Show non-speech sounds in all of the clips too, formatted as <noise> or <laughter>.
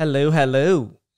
Hello, hello.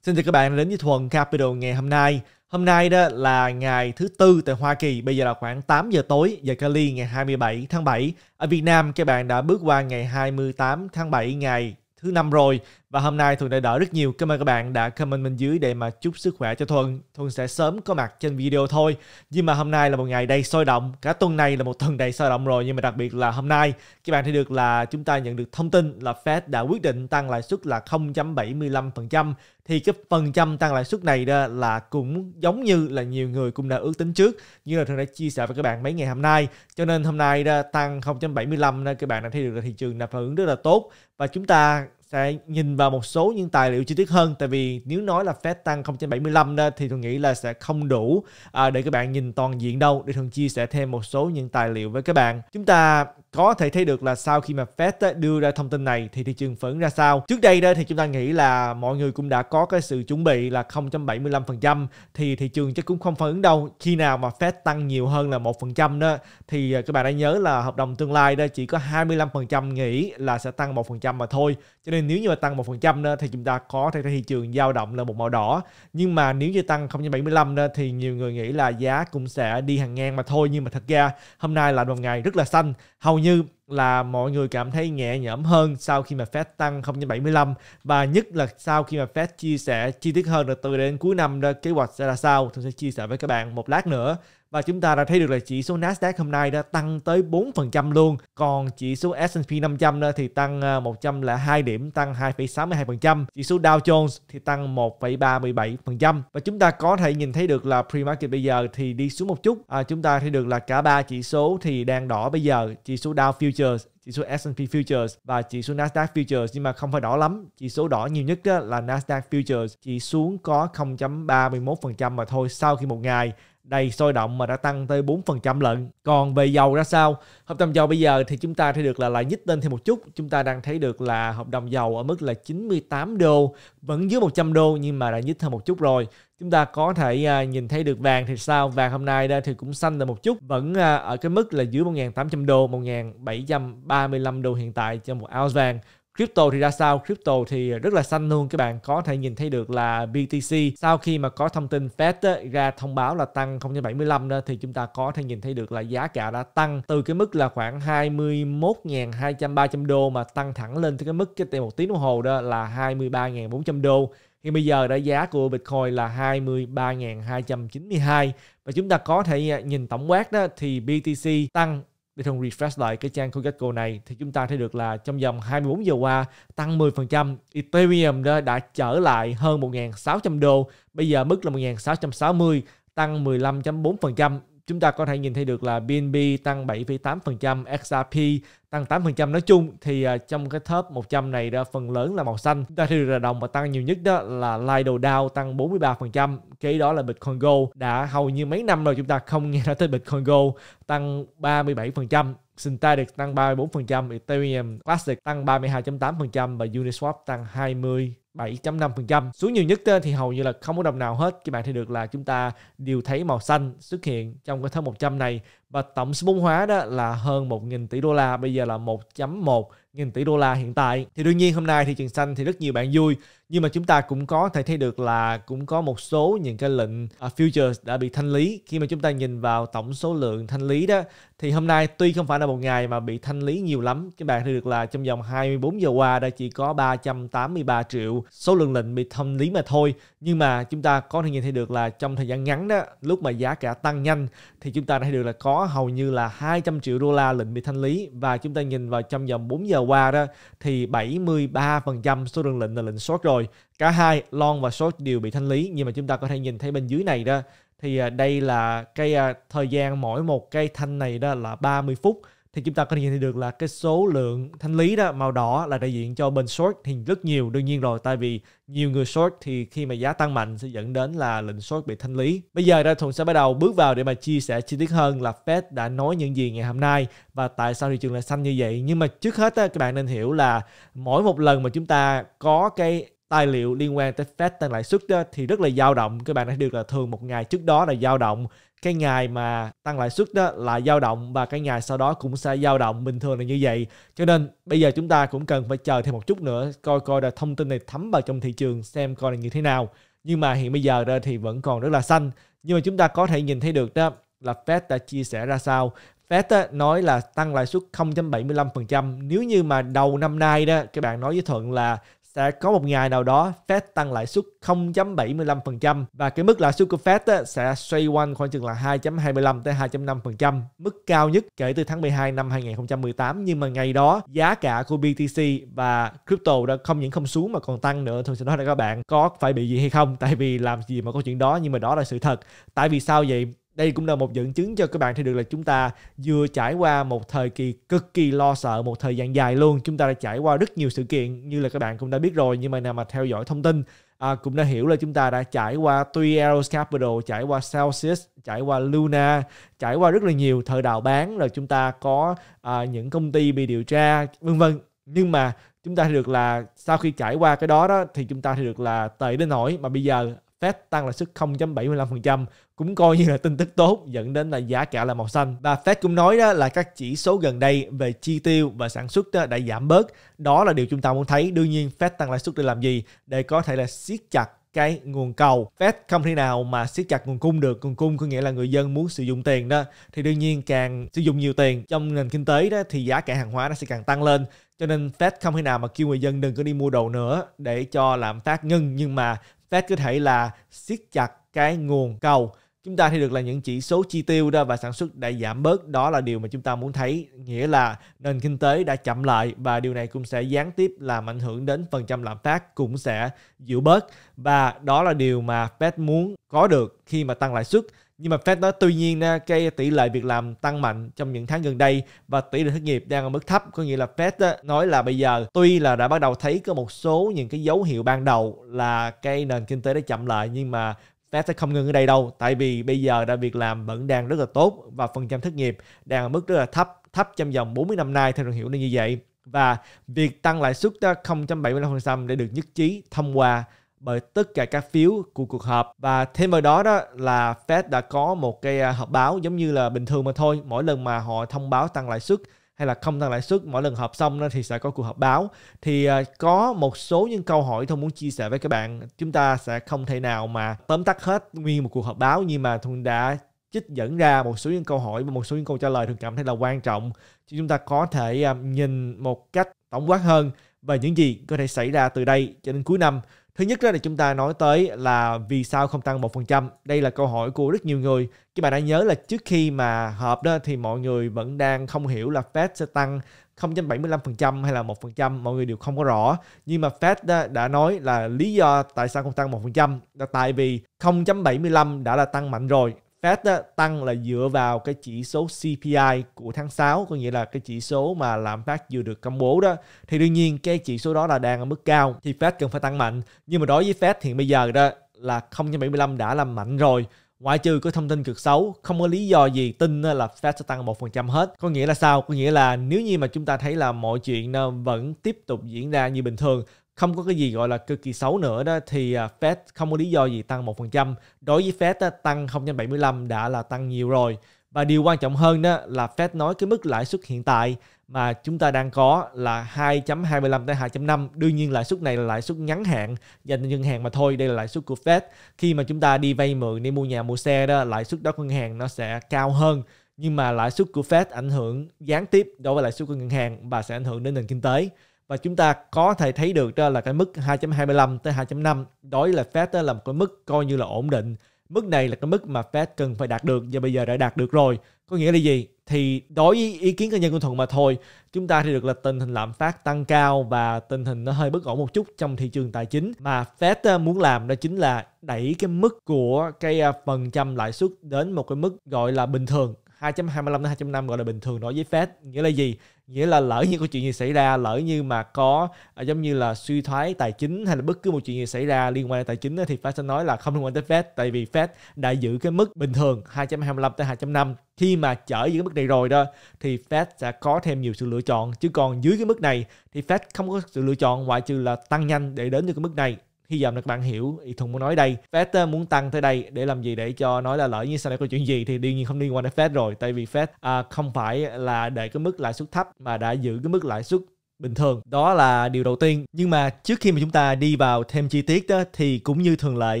Xin chào các bạn đến với Thuần Capital ngày hôm nay. Hôm nay đó là ngày thứ tư tại Hoa Kỳ, bây giờ là khoảng 8 giờ tối giờ Cali ngày 27 tháng 7. Ở Việt Nam các bạn đã bước qua ngày 28 tháng 7 ngày thứ năm rồi và hôm nay Thuận đã đỡ rất nhiều. Cảm ơn các bạn đã comment bên dưới để mà chúc sức khỏe cho Thuận. Thuận sẽ sớm có mặt trên video thôi. Nhưng mà hôm nay là một ngày đầy sôi động. Cả tuần này là một tuần đầy sôi động rồi. Nhưng mà đặc biệt là hôm nay, các bạn thấy được là chúng ta nhận được thông tin là Fed đã quyết định tăng lãi suất là 0.75%. Thì cái phần trăm tăng lãi suất này đó là cũng giống như là nhiều người cũng đã ước tính trước. Như là Thuận đã chia sẻ với các bạn mấy ngày hôm nay. Cho nên hôm nay đó, tăng 0.75 các bạn đã thấy được là thị trường đã phản ứng rất là tốt. Và chúng ta sẽ nhìn vào một số những tài liệu chi tiết hơn tại vì nếu nói là Fed tăng 0.75 đó thì tôi nghĩ là sẽ không đủ à, để các bạn nhìn toàn diện đâu để thường chia sẻ thêm một số những tài liệu với các bạn chúng ta có thể thấy được là sau khi mà Fed đưa ra thông tin này thì thị trường phẫn ra sao. Trước đây đó thì chúng ta nghĩ là mọi người cũng đã có cái sự chuẩn bị là 0.75% thì thị trường chắc cũng không phản ứng đâu. Khi nào mà Fed tăng nhiều hơn là 1% đó thì à, các bạn đã nhớ là hợp đồng tương lai đó chỉ có 25% nghĩ là sẽ tăng 1% mà thôi. Cho nên nếu như mà tăng 1% đó thì chúng ta có thể thấy thị trường dao động là một màu đỏ. Nhưng mà nếu như tăng 0.75 đó thì nhiều người nghĩ là giá cũng sẽ đi hàng ngang mà thôi nhưng mà thật ra hôm nay là một ngày rất là xanh. Hầu như là mọi người cảm thấy nhẹ nhõm hơn sau khi mà Fed tăng 0.75 và nhất là sau khi mà Fed chia sẻ chi tiết hơn là từ đến cuối năm đó, kế hoạch sẽ là sao tôi sẽ chia sẻ với các bạn một lát nữa và chúng ta đã thấy được là chỉ số Nasdaq hôm nay đã tăng tới 4% luôn, còn chỉ số S&P 500 thì tăng 102 à, điểm, tăng 2,62%, chỉ số Dow Jones thì tăng 1,37% và chúng ta có thể nhìn thấy được là pre-market bây giờ thì đi xuống một chút, à, chúng ta thấy được là cả ba chỉ số thì đang đỏ bây giờ, chỉ số Dow Futures chỉ số S&P Futures và chỉ số Nasdaq Futures nhưng mà không phải đỏ lắm. Chỉ số đỏ nhiều nhất là Nasdaq Futures chỉ xuống có 0.31% mà thôi sau khi một ngày đầy sôi động mà đã tăng tới 4% lận. Còn về dầu ra sao? Hợp đồng dầu bây giờ thì chúng ta thấy được là lại nhích lên thêm một chút. Chúng ta đang thấy được là hợp đồng dầu ở mức là 98 đô, vẫn dưới 100 đô nhưng mà đã nhích thêm một chút rồi. Chúng ta có thể à, nhìn thấy được vàng thì sao? Vàng hôm nay thì cũng xanh lại một chút, vẫn à, ở cái mức là dưới 1.800 đô, 1.735 đô hiện tại cho một ounce vàng. Crypto thì ra sao? Crypto thì rất là xanh luôn các bạn có thể nhìn thấy được là BTC sau khi mà có thông tin Fed ra thông báo là tăng 0.75 đó thì chúng ta có thể nhìn thấy được là giá cả đã tăng từ cái mức là khoảng 21.200 300 đô mà tăng thẳng lên tới cái mức cái một tiếng đồng hồ đó là 23.400 đô thì bây giờ đã giá của Bitcoin là 23.292 và chúng ta có thể à, nhìn tổng quát đó thì BTC tăng để thông refresh lại cái trang CoinGecko này thì chúng ta thấy được là trong vòng 24 giờ qua tăng 10% Ethereum đã, đã trở lại hơn 1.600 đô bây giờ mức là 1.660 tăng 15.4% chúng ta có thể nhìn thấy được là BNB tăng 7,8%, XRP tăng 8%. Nói chung thì à, trong cái top 100 này đó phần lớn là màu xanh. Chúng ta thấy được là đồng mà tăng nhiều nhất đó là Lido Dow tăng 43%. Kế đó là Bitcoin Gold đã hầu như mấy năm rồi chúng ta không nghe nói tới Bitcoin Gold tăng 37%. Synthetic tăng 34%, Ethereum Classic tăng 32.8% và Uniswap tăng 20 7.5%. Xuống nhiều nhất thì hầu như là không có đồng nào hết. Các bạn thấy được là chúng ta đều thấy màu xanh xuất hiện trong cái thớp 100 này và tổng số vốn hóa đó là hơn 1.000 tỷ đô la, bây giờ là 1.1 nghìn tỷ đô la hiện tại thì đương nhiên hôm nay thị trường xanh thì rất nhiều bạn vui nhưng mà chúng ta cũng có thể thấy được là cũng có một số những cái lệnh à, futures đã bị thanh lý khi mà chúng ta nhìn vào tổng số lượng thanh lý đó thì hôm nay tuy không phải là một ngày mà bị thanh lý nhiều lắm các bạn thấy được là trong vòng 24 giờ qua đã chỉ có 383 triệu số lượng lệnh bị thanh lý mà thôi nhưng mà chúng ta có thể nhìn thấy được là trong thời gian ngắn đó lúc mà giá cả tăng nhanh thì chúng ta thấy được là có hầu như là 200 triệu đô la lệnh bị thanh lý và chúng ta nhìn vào trong vòng 4 giờ qua đó thì 73% số lượng lệnh là lệnh short rồi. Cả hai long và short đều bị thanh lý nhưng mà chúng ta có thể nhìn thấy bên dưới này đó thì à, đây là cái à, thời gian mỗi một cái thanh này đó là 30 phút thì chúng ta có thể nhìn thấy được là cái số lượng thanh lý đó màu đỏ là đại diện cho bên short thì rất nhiều đương nhiên rồi tại vì nhiều người short thì khi mà giá tăng mạnh sẽ dẫn đến là lệnh short bị thanh lý bây giờ ra thuận sẽ bắt đầu bước vào để mà chia sẻ chi tiết hơn là Fed đã nói những gì ngày hôm nay và tại sao thị trường lại xanh như vậy nhưng mà trước hết các bạn nên hiểu là mỗi một lần mà chúng ta có cái tài liệu liên quan tới Fed tăng lãi suất đó, thì rất là dao động các bạn đã được là thường một ngày trước đó là dao động cái ngày mà tăng lãi suất đó là dao động và cái ngày sau đó cũng sẽ dao động bình thường là như vậy cho nên bây giờ chúng ta cũng cần phải chờ thêm một chút nữa coi coi là thông tin này thấm vào trong thị trường xem coi là như thế nào nhưng mà hiện bây giờ đó thì vẫn còn rất là xanh nhưng mà chúng ta có thể nhìn thấy được đó là Fed đã chia sẻ ra sao Fed nói là tăng lãi suất 0.75% nếu như mà đầu năm nay đó các bạn nói với Thuận là sẽ có một ngày nào đó Fed tăng lãi suất 0.75% và cái mức lãi suất của Fed sẽ xoay quanh khoảng chừng là 2.25 tới 2.5%, mức cao nhất kể từ tháng 12 năm 2018 nhưng mà ngày đó giá cả của BTC và crypto đã không những không xuống mà còn tăng nữa. Thôi sẽ nói là các bạn có phải bị gì hay không? Tại vì làm gì mà có chuyện đó nhưng mà đó là sự thật. Tại vì sao vậy? đây cũng là một dẫn chứng cho các bạn thấy được là chúng ta vừa trải qua một thời kỳ cực kỳ lo sợ một thời gian dài luôn chúng ta đã trải qua rất nhiều sự kiện như là các bạn cũng đã biết rồi nhưng mà nào mà theo dõi thông tin à, cũng đã hiểu là chúng ta đã trải qua tuy Eros Capital trải qua Celsius trải qua Luna trải qua rất là nhiều thời đào bán là chúng ta có à, những công ty bị điều tra vân vân nhưng mà chúng ta thấy được là sau khi trải qua cái đó đó thì chúng ta thấy được là tệ đến nỗi mà bây giờ Fed tăng lãi suất 0.75% cũng coi như là tin tức tốt dẫn đến là giá cả là màu xanh. Và Fed cũng nói đó là các chỉ số gần đây về chi tiêu và sản xuất đã giảm bớt. Đó là điều chúng ta muốn thấy. Đương nhiên Fed tăng lãi suất để làm gì? Để có thể là siết chặt cái nguồn cầu Fed không thể nào mà siết chặt nguồn cung được nguồn cung có nghĩa là người dân muốn sử dụng tiền đó thì đương nhiên càng sử dụng nhiều tiền trong nền kinh tế đó thì giá cả hàng hóa nó sẽ càng tăng lên cho nên Fed không thể nào mà kêu người dân đừng có đi mua đồ nữa để cho làm phát ngưng nhưng mà Fed có thể là siết chặt cái nguồn cầu chúng ta thấy được là những chỉ số chi tiêu đó và sản xuất đã giảm bớt đó là điều mà chúng ta muốn thấy nghĩa là nền kinh tế đã chậm lại và điều này cũng sẽ gián tiếp làm ảnh hưởng đến phần trăm lạm phát cũng sẽ dịu bớt và đó là điều mà Fed muốn có được khi mà tăng lãi suất nhưng mà Fed nói tuy nhiên ra cái tỷ lệ việc làm tăng mạnh trong những tháng gần đây và tỷ lệ thất nghiệp đang ở mức thấp, có nghĩa là Fed nói là bây giờ tuy là đã bắt đầu thấy có một số những cái dấu hiệu ban đầu là cái nền kinh tế đã chậm lại nhưng mà Fed sẽ không ngừng ở đây đâu tại vì bây giờ đã việc làm vẫn đang rất là tốt và phần trăm thất nghiệp đang ở mức rất là thấp thấp trong vòng 40 năm nay theo đường hiểu nên như vậy và việc tăng lãi suất 0.75% để được nhất trí thông qua bởi tất cả các phiếu của cuộc họp và thêm vào đó đó là Fed đã có một cái à, họp báo giống như là bình thường mà thôi mỗi lần mà họ thông báo tăng lãi suất hay là không tăng lãi suất mỗi lần họp xong thì sẽ có cuộc họp báo thì à, có một số những câu hỏi tôi muốn chia sẻ với các bạn chúng ta sẽ không thể nào mà tóm tắt hết nguyên một cuộc họp báo nhưng mà thuần đã chích dẫn ra một số những câu hỏi và một số những câu trả lời thường cảm thấy là quan trọng chứ chúng ta có thể à, nhìn một cách tổng quát hơn về những gì có thể xảy ra từ đây cho đến cuối năm Thứ nhất đó là chúng ta nói tới là vì sao không tăng 1%. Đây là câu hỏi của rất nhiều người. Các bạn đã nhớ là trước khi mà họp đó thì mọi người vẫn đang không hiểu là Fed sẽ tăng 0.75% hay là 1%, mọi người đều không có rõ. Nhưng mà Fed đã, đã nói là lý do tại sao không tăng 1% là tại vì 0.75 đã là tăng mạnh rồi Fed á, tăng là dựa vào cái chỉ số CPI của tháng 6 có nghĩa là cái chỉ số mà lạm phát vừa được công bố đó thì đương nhiên cái chỉ số đó là đang ở mức cao thì Fed cần phải tăng mạnh nhưng mà đối với Fed hiện bây giờ đó là 0.75 đã làm mạnh rồi ngoại trừ có thông tin cực xấu không có lý do gì tin là Fed sẽ tăng 1% hết có nghĩa là sao có nghĩa là nếu như mà chúng ta thấy là mọi chuyện ờ, vẫn tiếp tục diễn ra như bình thường không có cái gì gọi là cực kỳ xấu nữa đó thì à, Fed không có lý do gì tăng 1%. Đối với Fed tăng 0.75 đã là tăng nhiều rồi. Và điều quan trọng hơn đó là Fed nói cái mức lãi suất hiện tại mà chúng ta đang có là 2.25 tới 2.5. Đương nhiên lãi suất này là lãi suất ngắn hạn dành cho ngân hàng mà thôi, đây là lãi suất của Fed. Khi mà chúng ta đi vay mượn đi mua nhà mua xe đó, lãi suất đó của ngân hàng nó sẽ cao hơn nhưng mà lãi suất của Fed ảnh hưởng gián tiếp đối với lãi suất của ngân hàng và sẽ ảnh hưởng đến nền kinh tế và chúng ta có thể thấy được đó là cái mức 2.25 tới 2.5 đối là Fed là một cái mức coi như là ổn định mức này là cái mức mà Fed cần phải đạt được và bây giờ đã đạt được rồi có nghĩa là gì thì đối với ý kiến cá nhân của thuận mà thôi chúng ta thì được là tình hình lạm phát tăng cao và tình hình nó hơi bất ổn một chút trong thị trường tài chính mà Fed muốn làm đó chính là đẩy cái mức của cái à, phần trăm lãi suất đến một cái mức gọi là bình thường 2.25 đến 2.5 gọi là bình thường đối với Fed nghĩa là gì nghĩa là lỡ như có chuyện gì xảy ra lỡ như mà có à, giống như là suy thoái tài chính hay là bất cứ một chuyện gì xảy ra liên quan đến tài chính thì phải sẽ nói là không liên quan tới Fed tại vì Fed đã giữ cái mức bình thường 2.25 tới 2.5 khi mà chở dưới cái mức này rồi đó thì Fed sẽ có thêm nhiều sự lựa chọn chứ còn dưới cái mức này thì Fed không có sự lựa chọn ngoại trừ là tăng nhanh để đến được cái mức này hy vọng là các bạn hiểu ý thùng muốn nói đây fed ờ, muốn tăng tới đây để làm gì để cho nói là lợi như sau này có chuyện gì thì đương nhiên không liên quan đến fed rồi tại vì fed à, không phải là để cái mức lãi suất thấp mà đã giữ cái mức lãi suất bình thường đó là điều đầu tiên nhưng mà trước khi mà chúng ta đi vào thêm chi tiết đó, thì cũng như thường lệ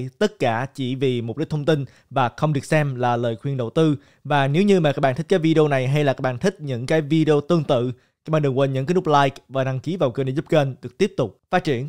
tất cả chỉ vì mục đích thông tin và không được xem là lời khuyên đầu tư và nếu như mà các bạn thích cái video này hay là các bạn thích những cái video tương tự các bạn đừng quên nhấn cái nút like và đăng ký vào kênh để giúp kênh được tiếp tục phát triển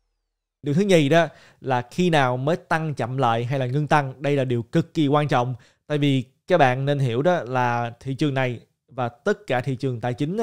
Điều thứ nhì đó là khi nào mới tăng chậm lại hay là ngưng tăng. Đây là điều cực kỳ quan trọng. Tại vì các bạn nên hiểu đó là thị trường này và tất cả thị trường tài chính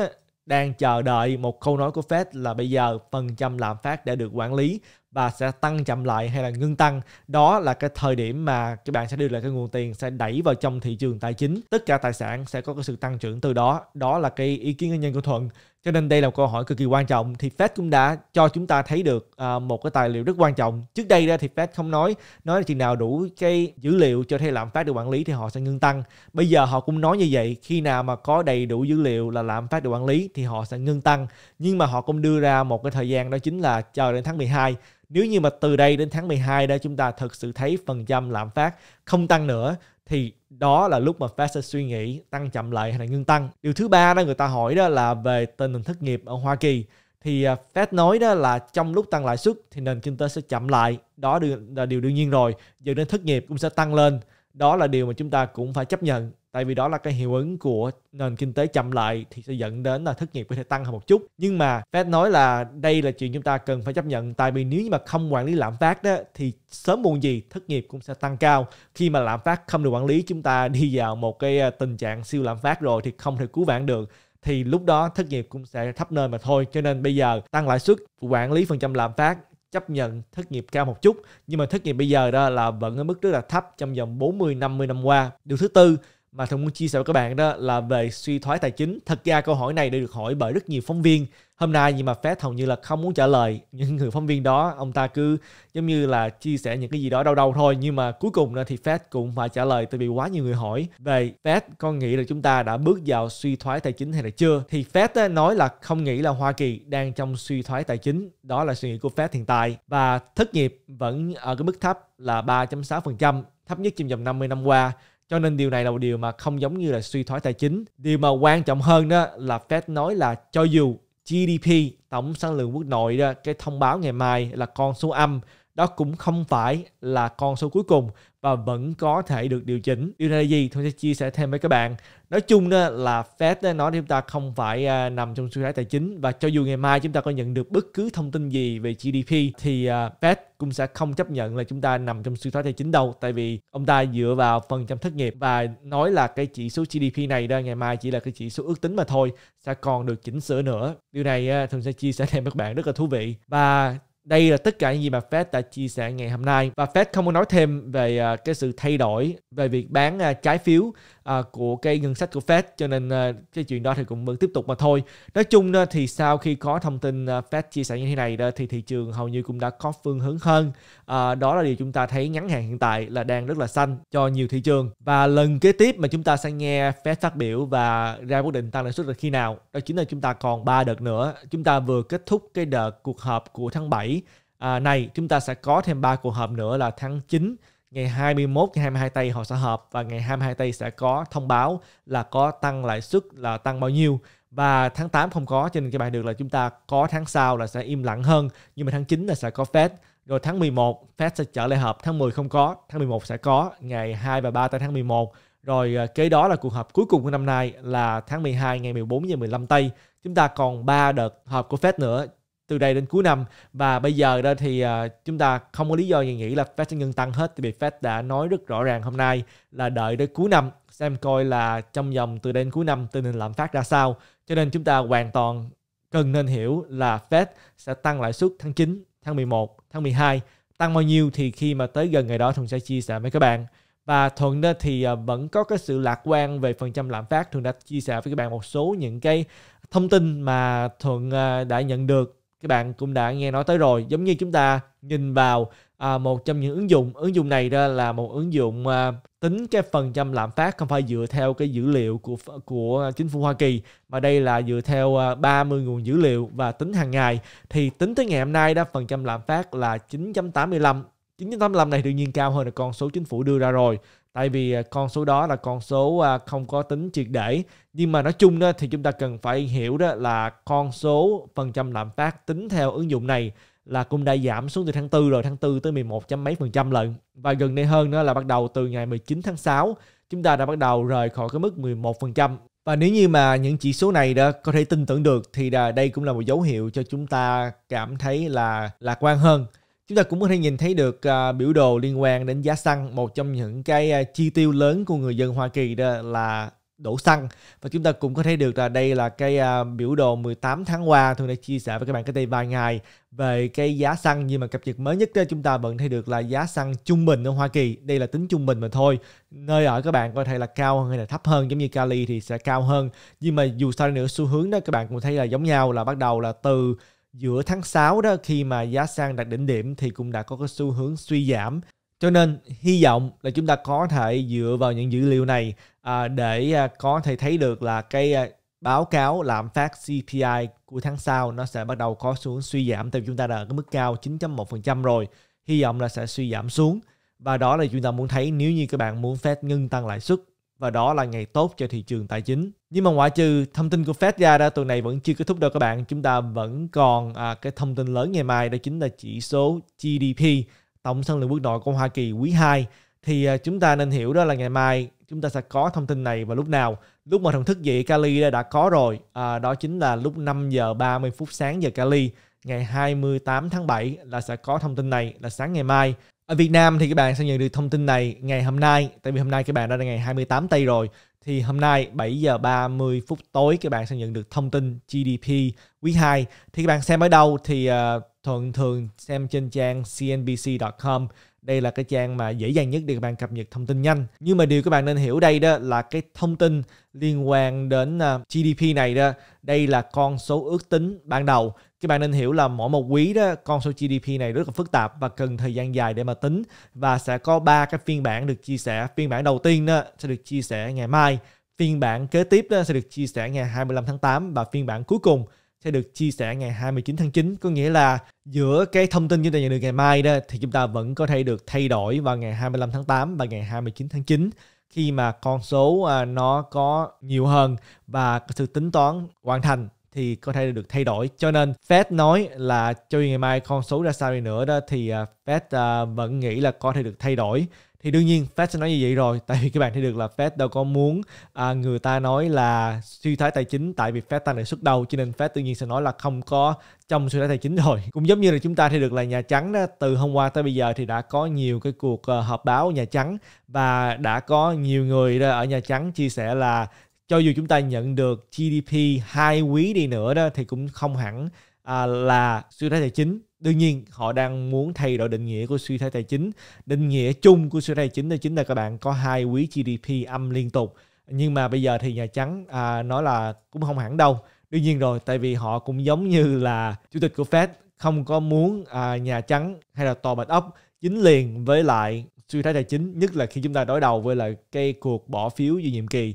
đang chờ đợi một câu nói của Fed là bây giờ phần trăm lạm phát đã được quản lý và sẽ tăng chậm lại hay là ngưng tăng đó là cái thời điểm mà các bạn sẽ đưa lại cái nguồn tiền sẽ đẩy vào trong thị trường tài chính tất cả tài sản sẽ có cái sự tăng trưởng từ đó đó là cái ý kiến cá nhân của thuận cho nên đây là một câu hỏi cực kỳ quan trọng thì Fed cũng đã cho chúng ta thấy được à, một cái tài liệu rất quan trọng trước đây ra thì Fed không nói nói là chừng nào đủ cái dữ liệu cho thấy lạm phát được quản lý thì họ sẽ ngưng tăng bây giờ họ cũng nói như vậy khi nào mà có đầy đủ dữ liệu là lạm phát được quản lý thì họ sẽ ngưng tăng nhưng mà họ cũng đưa ra một cái thời gian đó chính là chờ đến tháng 12 nếu như mà từ đây đến tháng 12 đó chúng ta thực sự thấy phần trăm lạm phát không tăng nữa thì đó là lúc mà Fed sẽ suy nghĩ tăng chậm lại hay là ngưng tăng. Điều thứ ba đó người ta hỏi đó là về tình hình thất nghiệp ở Hoa Kỳ thì à, Fed nói đó là trong lúc tăng lãi suất thì nền kinh tế sẽ chậm lại, đó là điều đương nhiên rồi, dẫn đến thất nghiệp cũng sẽ tăng lên. Đó là điều mà chúng ta cũng phải chấp nhận tại vì đó là cái hiệu ứng của nền kinh tế chậm lại thì sẽ dẫn đến là thất nghiệp có thể tăng hơn một chút nhưng mà Fed nói là đây là chuyện chúng ta cần phải chấp nhận tại vì nếu như mà không quản lý lạm phát đó thì sớm muộn gì thất nghiệp cũng sẽ tăng cao khi mà lạm phát không được quản lý chúng ta đi vào một cái à, tình trạng siêu lạm phát rồi thì không thể cứu vãn được thì lúc đó thất nghiệp cũng sẽ thấp nơi mà thôi cho nên bây giờ tăng lãi suất quản lý phần trăm lạm phát chấp nhận thất nghiệp cao một chút nhưng mà thất nghiệp bây giờ đó là vẫn ở mức rất là thấp trong vòng 40 50 năm qua. Điều thứ tư mà Thường muốn chia sẻ với các bạn đó là về suy thoái tài chính. Thật ra câu hỏi này đã được hỏi bởi rất nhiều phóng viên. Hôm nay nhưng mà Fed hầu như là không muốn trả lời những người phóng viên đó. Ông ta cứ giống như là chia sẻ những cái gì đó đâu đâu thôi. Nhưng mà cuối cùng thì Fed cũng phải trả lời tại vì quá nhiều người hỏi về Fed con nghĩ là chúng ta đã bước vào suy thoái tài chính hay là chưa. Thì Fed nói là không nghĩ là Hoa Kỳ đang trong suy thoái tài chính. Đó là suy nghĩ của Fed hiện tại. Và thất nghiệp vẫn ở cái mức thấp là 3.6% thấp nhất trong vòng 50 năm qua cho nên điều này là một điều mà không giống như là suy thoái tài chính. Điều mà quan trọng hơn đó là Fed nói là cho dù GDP, tổng sản lượng quốc nội đó, cái thông báo ngày mai là con số âm, đó cũng không phải là con số cuối cùng và vẫn có thể được điều chỉnh. Điều này là gì? Tôi sẽ chia sẻ thêm với các bạn. Nói chung đó là Fed nói chúng ta không phải à, nằm trong suy thoái tài chính và cho dù ngày mai chúng ta có nhận được bất cứ thông tin gì về GDP thì à, Fed cũng sẽ không chấp nhận là chúng ta nằm trong suy thoái tài chính đâu tại vì ông ta dựa vào phần trăm thất nghiệp và nói là cái chỉ số GDP này ra ngày mai chỉ là cái chỉ số ước tính mà thôi sẽ còn được chỉnh sửa nữa điều này à, thường sẽ chia sẻ <laughs> thêm các bạn rất là thú vị và đây là tất cả những gì mà Fed đã chia sẻ ngày hôm nay và Fed không có nói thêm về à, cái sự thay đổi về việc bán à, trái phiếu à, của cái ngân sách của Fed cho nên à, cái chuyện đó thì cũng vẫn tiếp tục mà thôi nói chung đó, thì sau khi có thông tin à, Fed chia sẻ như thế này đó, thì thị trường hầu như cũng đã có phương hướng hơn à, đó là điều chúng ta thấy ngắn hạn hiện tại là đang rất là xanh cho nhiều thị trường và lần kế tiếp mà chúng ta sẽ nghe Fed phát biểu và ra quyết định tăng lãi suất là khi nào đó chính là chúng ta còn 3 đợt nữa chúng ta vừa kết thúc cái đợt cuộc họp của tháng 7 à, này chúng ta sẽ có thêm 3 cuộc họp nữa là tháng 9 ngày 21 ngày 22 tây họ sẽ họp và ngày 22 tây sẽ có thông báo là có tăng lãi suất là tăng bao nhiêu và tháng 8 không có cho nên các bạn được là chúng ta có tháng sau là sẽ im lặng hơn nhưng mà tháng 9 là sẽ có Fed rồi tháng 11 Fed sẽ trở lại họp tháng 10 không có tháng 11 sẽ có ngày 2 và 3 tới tháng 11 rồi à, kế đó là cuộc họp cuối cùng của năm nay là tháng 12 ngày 14 và 15 Tây chúng ta còn 3 đợt họp của Fed nữa từ đây đến cuối năm và bây giờ đó thì uh, chúng ta không có lý do gì nghĩ là Fed sẽ ngừng tăng hết thì vì Fed đã nói rất rõ ràng hôm nay là đợi đến cuối năm xem coi là trong vòng từ đây đến cuối năm tình hình lạm phát ra sao cho nên chúng ta hoàn toàn cần nên hiểu là Fed sẽ tăng lãi suất tháng 9, tháng 11, tháng 12 tăng bao nhiêu thì khi mà tới gần ngày đó Thuận sẽ chia sẻ với các bạn và Thuận đó thì à, vẫn có cái sự lạc quan về phần trăm lạm phát Thuận đã chia sẻ với các bạn một số những cái thông tin mà Thuận à, đã nhận được các bạn cũng đã nghe nói tới rồi giống như chúng ta nhìn vào à, một trong những ứng dụng ứng dụng này ra là một ứng dụng à, tính cái phần trăm lạm phát không phải dựa theo cái dữ liệu của của chính phủ Hoa Kỳ mà đây là dựa theo à, 30 nguồn dữ liệu và tính hàng ngày thì tính tới ngày hôm nay đó phần trăm lạm phát là 9.85 9.85 này đương nhiên cao hơn là con số chính phủ đưa ra rồi tại vì à, con số đó là con số à, không có tính triệt để nhưng mà nói chung đó, thì chúng ta cần phải hiểu đó là con số phần trăm lạm phát tính theo ứng dụng này là cũng đã giảm xuống từ tháng 4 rồi tháng 4 tới 11 chấm mấy phần trăm lận và gần đây hơn nữa là bắt đầu từ ngày 19 tháng 6 chúng ta đã bắt đầu rời khỏi cái mức 11 phần trăm và nếu như mà những chỉ số này đó có thể tin tưởng được thì đây cũng là một dấu hiệu cho chúng ta cảm thấy là lạc quan hơn Chúng ta cũng có thể nhìn thấy được uh, biểu đồ liên quan đến giá xăng, một trong những cái uh, chi tiêu lớn của người dân Hoa Kỳ đó là đổ xăng và chúng ta cũng có thể được là đây là cái uh, biểu đồ 18 tháng qua tôi đã chia sẻ với các bạn cái đây vài ngày về cái giá xăng nhưng mà cập nhật mới nhất đó chúng ta vẫn thấy được là giá xăng trung bình ở Hoa Kỳ đây là tính trung bình mà thôi nơi ở các bạn có thể là cao hơn hay là thấp hơn giống như Cali thì sẽ cao hơn nhưng mà dù sao nữa xu hướng đó các bạn cũng thấy là giống nhau là bắt đầu là từ giữa tháng 6 đó khi mà giá xăng đạt đỉnh điểm thì cũng đã có cái xu hướng suy giảm. Cho nên hy vọng là chúng ta có thể dựa vào những dữ liệu này à, để à, có thể thấy được là cái à, báo cáo lạm phát CPI của tháng sau nó sẽ bắt đầu có xu hướng suy giảm từ chúng ta đã ở cái mức cao 9.1% rồi. Hy vọng là sẽ suy giảm xuống và đó là chúng ta muốn thấy nếu như các bạn muốn Fed ngưng tăng lãi suất và đó là ngày tốt cho thị trường tài chính. Nhưng mà ngoại trừ thông tin của Fed ra ra tuần này vẫn chưa kết thúc đâu các bạn. Chúng ta vẫn còn à, cái thông tin lớn ngày mai đó chính là chỉ số GDP, tổng sản lượng quốc nội của Hoa Kỳ quý 2. Thì à, chúng ta nên hiểu đó là ngày mai chúng ta sẽ có thông tin này vào lúc nào. Lúc mà thưởng thức dậy Cali đã, đã có rồi, à, đó chính là lúc 5 giờ 30 phút sáng giờ Cali ngày 28 tháng 7 là sẽ có thông tin này là sáng ngày mai ở Việt Nam thì các bạn sẽ nhận được thông tin này ngày hôm nay tại vì hôm nay các bạn đã là ngày 28 tây rồi thì hôm nay 7 giờ 30 phút tối các bạn sẽ nhận được thông tin GDP quý 2 thì các bạn xem ở đâu thì uh, ờ, thường thường xem trên trang cnbc.com đây là cái trang mà dễ dàng nhất để các bạn cập nhật thông tin nhanh nhưng mà điều các bạn nên hiểu đây đó là cái thông tin liên quan đến ờ, GDP này đó đây là con số ước tính ban đầu các bạn nên hiểu là mỗi một quý đó con số GDP này rất là phức tạp và cần thời gian dài để mà tính và sẽ có ba cái phiên bản được chia sẻ phiên bản đầu tiên đó sẽ được chia sẻ ngày mai phiên bản kế tiếp đó sẽ được chia sẻ ngày 25 tháng 8 và phiên bản cuối cùng sẽ được chia sẻ ngày 29 tháng 9 có nghĩa là giữa cái thông tin chúng ta nhận được ngày mai đó thì chúng ta vẫn có thể được thay đổi vào ngày 25 tháng 8 và ngày 29 tháng 9 khi mà con số à, nó có nhiều hơn và sự tính toán hoàn thành thì có thể được thay đổi cho nên Fed nói là cho dù ngày mai con số ra sao đi nữa đó thì à, Fed uh, vẫn nghĩ là có thể được thay đổi thì đương nhiên Fed sẽ nói như vậy rồi <laughs> tại vì các bạn thấy được là Fed đâu có muốn à, người ta nói là suy thoái tài chính tại vì Fed tăng lãi suất đầu cho nên Fed tự nhiên sẽ nói là không có trong suy thoái tài chính rồi cũng giống như là chúng ta thấy được là Nhà Trắng đó, từ hôm qua tới bây giờ thì đã có nhiều cái cuộc uh, họp báo Nhà Trắng và đã có nhiều người ở Nhà Trắng chia sẻ là cho dù chúng ta nhận được GDP hai quý đi nữa đó thì cũng không hẳn à, là suy thoái tài chính đương nhiên họ đang muốn thay đổi định nghĩa của suy thoái tài chính định nghĩa chung của suy thoái tài chính là chính là các bạn có hai quý GDP âm liên tục nhưng mà bây giờ thì nhà trắng à, nói là cũng không hẳn đâu đương nhiên rồi tại vì họ cũng giống như là chủ tịch của Fed không có muốn à, nhà trắng hay là tòa bạch ốc chính liền với lại suy thoái tài chính nhất là khi chúng ta đối đầu với lại cái cuộc bỏ phiếu duy nhiệm kỳ